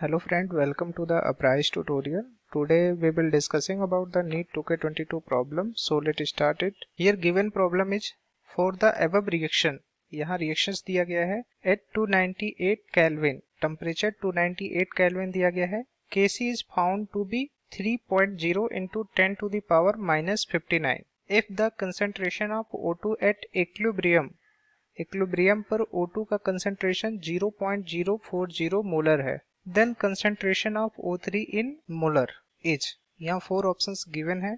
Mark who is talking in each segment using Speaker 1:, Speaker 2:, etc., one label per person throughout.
Speaker 1: Hello friend, welcome to the Apprise tutorial. Today we will discussing about the NEET 2K22 problem. So let's start it. Here given problem is for the above reaction. यहाँ reactions दिया गया है at 298 Kelvin. Temperature 298 Kelvin दिया गया है. Kc is found to be 3.0 into 10 to the power minus 59. If the concentration of O2 at equilibrium equilibrium पर O2 का concentration 0.040 molar है then concentration of O3 in molar is यहाँ four options given है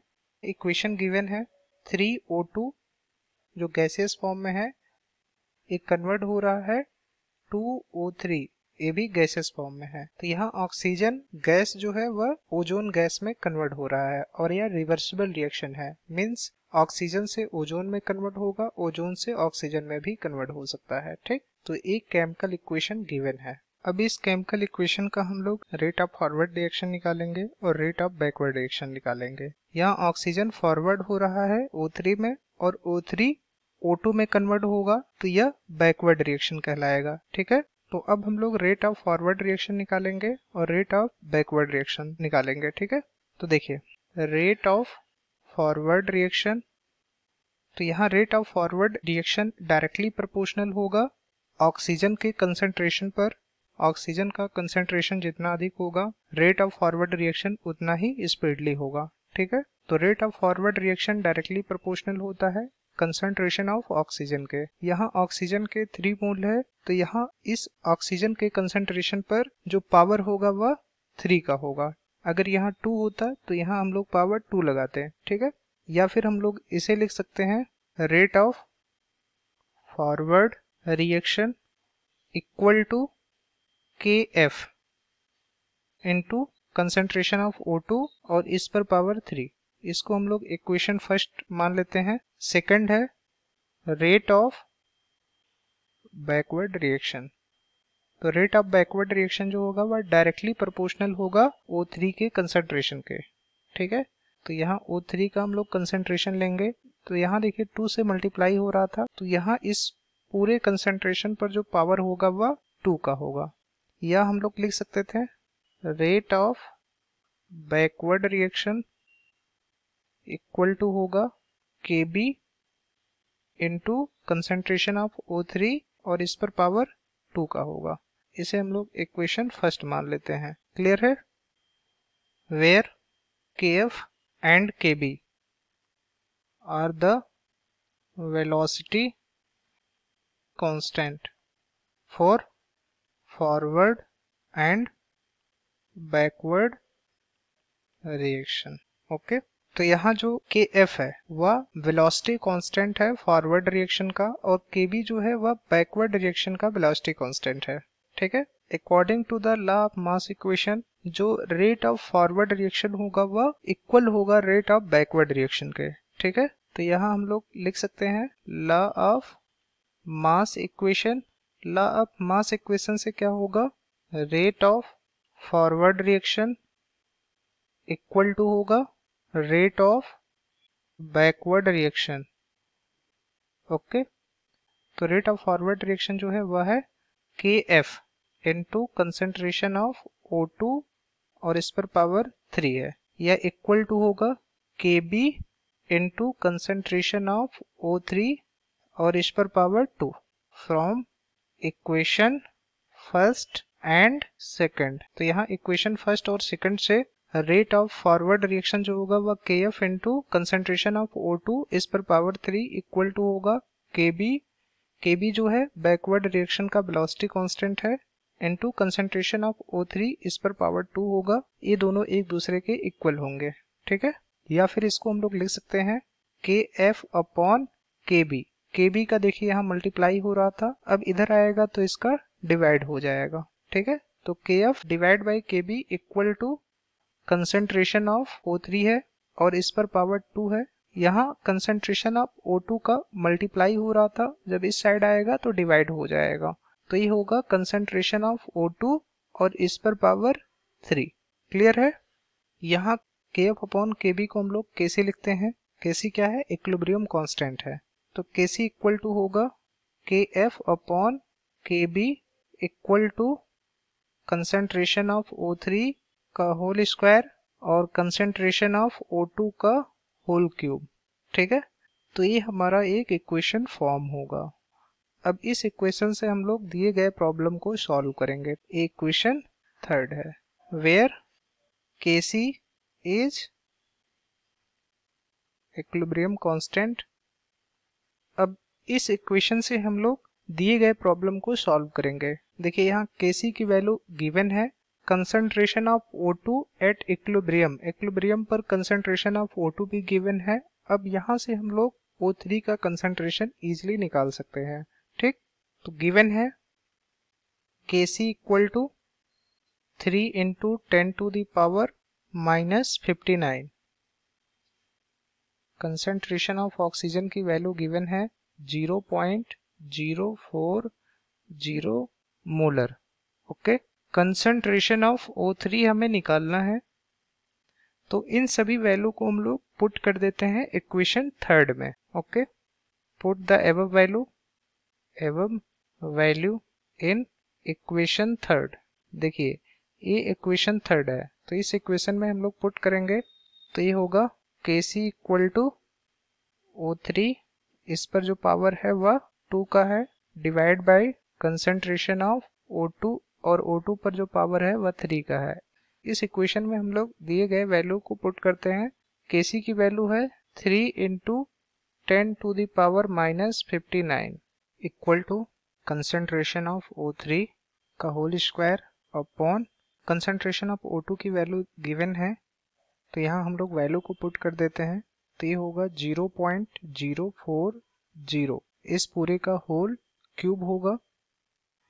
Speaker 1: equation given है 3O2 जो gaseous form में है एक कन्वर्ट हो रहा है 2O3 ये भी गैसेस फॉर्म में है तो यहाँ ऑक्सीजन गैस जो है वह ओजोन गैस में कन्वर्ट हो रहा है और यह रिवर्सिबल रिएक्शन है मींस ऑक्सीजन से ओजोन में कन्वर्ट होगा ओजोन से ऑक्सीजन में भी कन्वर्ट हो सकता है ठीक तो एक केमिकल इक्वेशन गिवन है अब इस केमिकल इक्वेशन का हम लोग रेट ऑफ फॉरवर्ड रिएक्शन निकालेंगे और रेट ऑफ बैकवर्ड रिएक्शन निकालेंगे यहाँ ऑक्सीजन फॉरवर्ड हो रहा है O3 में और O3 O2 में कन्वर्ट होगा तो यह बैकवर्ड रिएक्शन कहलाएगा ठीक है तो अब हम लोग रेट ऑफ फॉरवर्ड रिएक्शन निकालेंगे और रेट ऑफ बैकवर्ड रिएक्शन निकालेंगे ठीक है तो देखिए रेट ऑफ फॉरवर्ड रिएक्शन तो यहाँ rate of forward reaction directly proportional होगा ऑक्सीजन के कंसेंट्रेशन पर ऑक्सीजन का कंसेंट्रेशन जितना अधिक होगा रेट ऑफ फॉरवर्ड रिएक्शन उतना ही स्पीडली होगा ठीक है तो rate of forward reaction directly proportional होता है कंसेंट्रेशन ऑफ ऑक्सीजन के यहाँ ऑक्सीजन के थ्री मोल है तो यहाँ इस ऑक्सीजन के कंसेंट्रेशन पर जो पावर होगा वह थ्री का होगा अगर यहाँ टू होता तो यहाँ हम लोग पावर टू लगाते हैं ठीक है या फिर हम लोग इसे लिख सकते हैं rate of forward reaction equal to K F into concentration of O two और इस पर पावर थ्री इसको हम लोग इक्वेशन फर्स्ट मान लेते हैं सेकंड है रेट ऑफ बैकवर्ड रिएक्शन तो रेट ऑफ बैकवर्ड रिएक्शन जो होगा वह डायरेक्टली प्रोपोर्शनल होगा ओ थ्री के कंसेंट्रेशन के ठीक है तो यहाँ ओ थ्री का हम लोग कंसेंट्रेशन लेंगे तो यहाँ देखिए टू से मल्टीप्लाई हो रहा था तो यहाँ इस पूरे कंसेंट्रेशन पर जो पावर होगा वह टू का होगा या हम लोग लिख सकते थे rate of backward reaction equal to होगा K B into concentration of O three और इस पर पावर टू का होगा इसे हम लोग इक्वेशन फर्स्ट मान लेते हैं क्लियर है where K F and K B are the velocity constant for forward and backward reaction okay तो यहाँ जो के एफ है वह वेलोसिटी कांस्टेंट है फॉरवर्ड रिएक्शन का और के बी जो है वह बैकवर्ड रिएक्शन का वेलोसिटी कांस्टेंट है ठीक है according to the law of mass equation जो रेट ऑफ फॉरवर्ड रिएक्शन होगा वह इक्वल होगा रेट ऑफ बैकवर्ड रिएक्शन के ठीक है तो यहाँ हम लोग लिख सकते हैं law of mass equation law of mass equation से क्या होगा rate of forward reaction equal to होगा rate of backward reaction okay तो रेट ऑफ फॉरवर्ड रिएक्शन जो है वह है kf into concentration of O2 और इस पर पावर थ्री है यह इक्वल टू होगा Kb to concentration of O3 और इस पर power two from equation first and second तो यहाँ इक्वेशन फर्स्ट और सेकंड से रेट ऑफ फॉरवर्ड रिएक्शन जो होगा वह K F into concentration of O two इस पर पावर थ्री इक्वल टू होगा के बी के बी जो है बैकवर्ड रिएक्शन का वेलोसिटी कांस्टेंट है into concentration of O three इस पर पावर टू होगा ये दोनों एक दूसरे के इक्वल होंगे ठीक है या फिर इसको हम लोग लिख सकते हैं K F upon K B K B का देखिए यहाँ मल्टीप्लाई हो रहा था अब इधर आएगा तो इसका डिवाइड हो जाएगा ठीक है तो K F divide by K B equal to concentration of O three है और इस पर पावर टू है यहाँ कंसेंट्रेशन ऑफ O2 का मल्टीप्लाई हो रहा था जब इस साइड आएगा तो डिवाइड हो जाएगा तो ये होगा कंसेंट्रेशन ऑफ O2 और इस पर पावर थ्री क्लियर है यहाँ के एफ अपॉन के बी को हम लोग कैसे लिखते हैं कैसी क्या है इक्लिब्रियम कांस्टेंट है तो के सी इक्वल टू होगा K F upon K B equal to concentration of O three का होल स्क्वायर और कंसेंट्रेशन ऑफ ओ टू का होल क्यूब ठीक है तो ये हमारा एक इक्वेशन फॉर्म होगा अब इस इक्वेशन से हम लोग दिए गए प्रॉब्लम को सॉल्व करेंगे इक्वेशन थर्ड है वेयर के सी इज इक्विलिब्रियम कांस्टेंट अब इस इक्वेशन से हम लोग दिए गए प्रॉब्लम को सॉल्व करेंगे देखिए यहाँ के सी की वैल्यू गिवन है concentration of O2 at equilibrium equilibrium पर कंसेंट्रेशन ऑफ O2 भी गिवन है अब यहाँ से हम लोग ओ थ्री का कंसेंट्रेशन इजिली निकाल सकते हैं ठीक तो गिवन है K C equal to three into ten to the power minus fifty nine concentration of oxygen की वैल्यू गिवन है zero point zero four zero molar okay okay? Concentration of O three हमें निकालना है तो इन सभी वैल्यू को हम लोग पुट कर देते हैं इक्वेशन थर्ड में ओके पुट द एव वैल्यू एवम वैल्यू इन इक्वेशन थर्ड देखिए ये इक्वेशन थर्ड है तो इस इक्वेशन में हम लोग पुट करेंगे तो ये होगा K C equal to O three इस पर जो पावर है वह टू का है divide by concentration of O two और O2 पर जो पावर है वह थ्री का है इस इक्वेशन में हम लोग दिए गए वैल्यू को पुट करते हैं के की वैल्यू है three into ten to the power minus fifty nine equal to concentration of O three का whole square upon concentration of O two की वैल्यू गिवन है तो यहाँ हम लोग वैल्यू को पुट कर देते हैं तो ये होगा zero point zero four zero इस पूरे का होल क्यूब होगा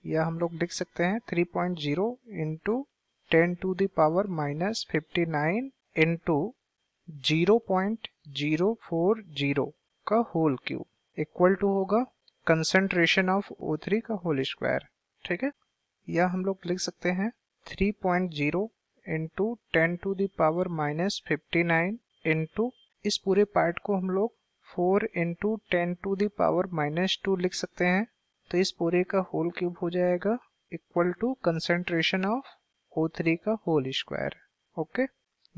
Speaker 1: या हम लोग लिख सकते हैं 3.0 point zero into ten to the power minus fifty nine into zero point zero four zero का होल क्यूब इक्वल टू होगा कंसेंट्रेशन ऑफ ओ थ्री का होल स्क्वायर ठीक है या हम लोग लिख सकते हैं 3.0 point zero into ten to the power minus fifty nine into इस पूरे पार्ट को हम लोग 4 into ten to the power minus two लिख सकते हैं तो इस पूरे का होल क्यूब हो जाएगा equal to concentration of O three का होल स्क्वायर ओके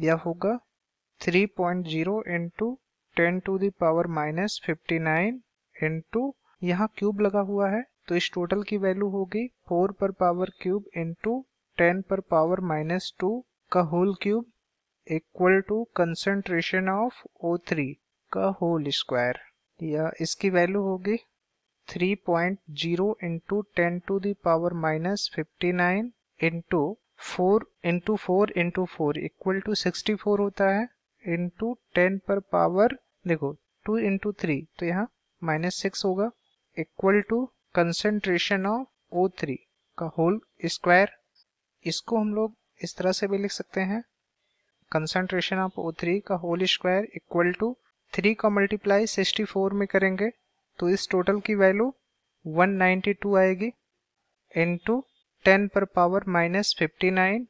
Speaker 1: यह होगा 3.0 point zero into ten to the power minus fifty nine into यहाँ क्यूब लगा हुआ है तो इस टोटल की वैल्यू होगी फोर पर पावर क्यूब इंटू टेन पर पावर माइनस टू का whole cube equal to concentration of O three का होल स्क्वायर या इसकी वैल्यू होगी 3.0 into ten to the power minus fifty nine into four into four into four equal to four होता है into ten पर power देखो two into three तो यहाँ माइनस सिक्स होगा equal to concentration of O three का whole square इसको हम लोग इस तरह से भी लिख सकते हैं कंसेंट्रेशन ऑफ ओ थ्री का whole square equal to three का मल्टीप्लाई सिक्सटी फोर में करेंगे तो इस टोटल की वैल्यू 192 आएगी इंटू टेन पर power minus fifty nine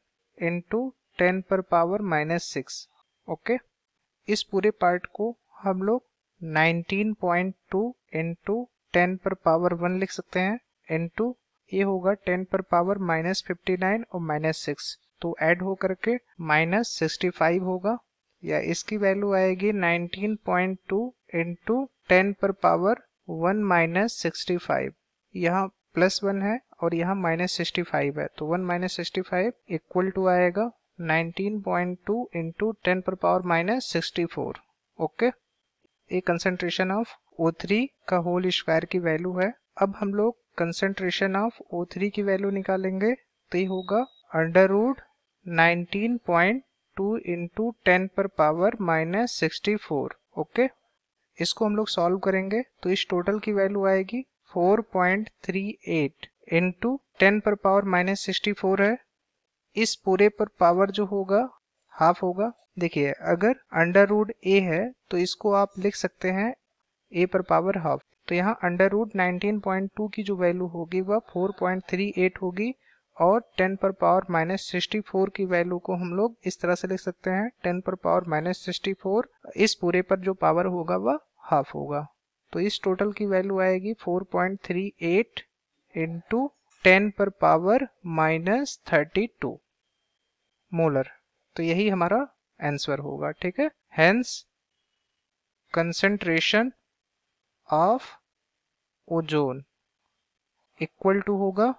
Speaker 1: into ten पर पावर माइनस सिक्स ओके इस पूरे पार्ट को हम लोग 19.2 पॉइंट टू इंटू टेन पर पावर वन लिख सकते हैं इंटू ये होगा टेन पर पावर माइनस फिफ्टी नाइन और माइनस सिक्स तो ऐड हो करके माइनस सिक्सटी फाइव होगा या इसकी वैल्यू आएगी 19.2 पॉइंट टू इंटू टेन पर power one minus sixty five यहाँ प्लस वन है और यहाँ माइनस सिक्सटी फाइव है तो one minus sixty five equal to आएगा nineteen point two into ten पर power minus sixty four okay ये कंसेंट्रेशन ऑफ ओ थ्री का होल स्क्वायर की वैल्यू है अब हम लोग कंसेंट्रेशन ऑफ ओ थ्री की वैल्यू निकालेंगे तो ये होगा under root nineteen point two into ten पर power minus sixty four okay इसको हम लोग सॉल्व करेंगे तो इस टोटल की वैल्यू आएगी 4.38 point three eight into ten पर पावर माइनस सिक्सटी फोर है इस पूरे पर पावर जो होगा हाफ होगा देखिए अगर अंडर रूड ए है तो इसको आप लिख सकते हैं ए पर पावर हाफ तो यहाँ under root nineteen point two की जो वैल्यू होगी वह फोर पॉइंट थ्री एट होगी और 10 पर पावर माइनस सिक्सटी की वैल्यू को हम लोग इस तरह से लिख सकते हैं 10 पर पावर माइनस सिक्सटी इस पूरे पर जो पावर होगा वह हाफ होगा तो इस टोटल की वैल्यू आएगी 4.38 point three eight into ten पर power minus thirty two molar तो यही हमारा आंसर होगा ठीक है hence concentration of ozone equal to होगा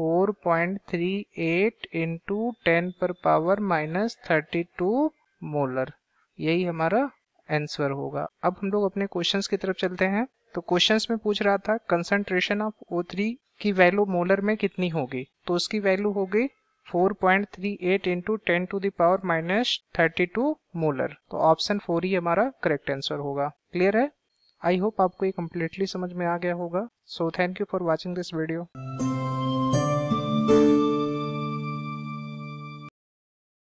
Speaker 1: 4.38 इंटू टेन पर power minus thirty two molar यही हमारा आंसर होगा अब हम लोग अपने क्वेश्चंस की तरफ चलते हैं तो क्वेश्चंस में पूछ रहा था कंसंट्रेशन ऑफ ओ थ्री की वैल्यू मोलर में कितनी होगी तो उसकी वैल्यू होगी 4.38 into ten to the power minus thirty two molar तो ऑप्शन फोर ही हमारा करेक्ट आंसर होगा क्लियर है आई होप आपको ये कम्प्लीटली समझ में आ गया होगा so thank you for watching this video